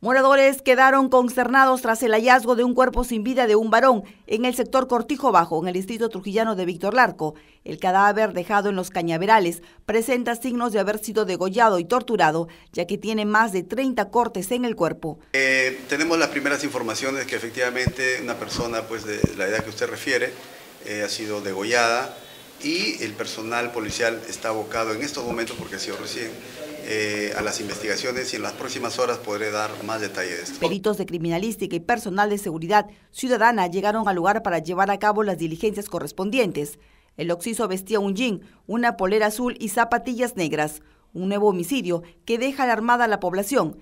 Moradores quedaron consternados tras el hallazgo de un cuerpo sin vida de un varón en el sector Cortijo Bajo, en el distrito trujillano de Víctor Larco. El cadáver dejado en los cañaverales presenta signos de haber sido degollado y torturado, ya que tiene más de 30 cortes en el cuerpo. Eh, tenemos las primeras informaciones que efectivamente una persona pues, de la edad que usted refiere eh, ha sido degollada y el personal policial está abocado en estos momentos, porque ha sido recién, eh, a las investigaciones y en las próximas horas podré dar más detalles. Peritos de criminalística y personal de seguridad ciudadana llegaron al lugar para llevar a cabo las diligencias correspondientes. El occiso vestía un jean, una polera azul y zapatillas negras. Un nuevo homicidio que deja alarmada a la población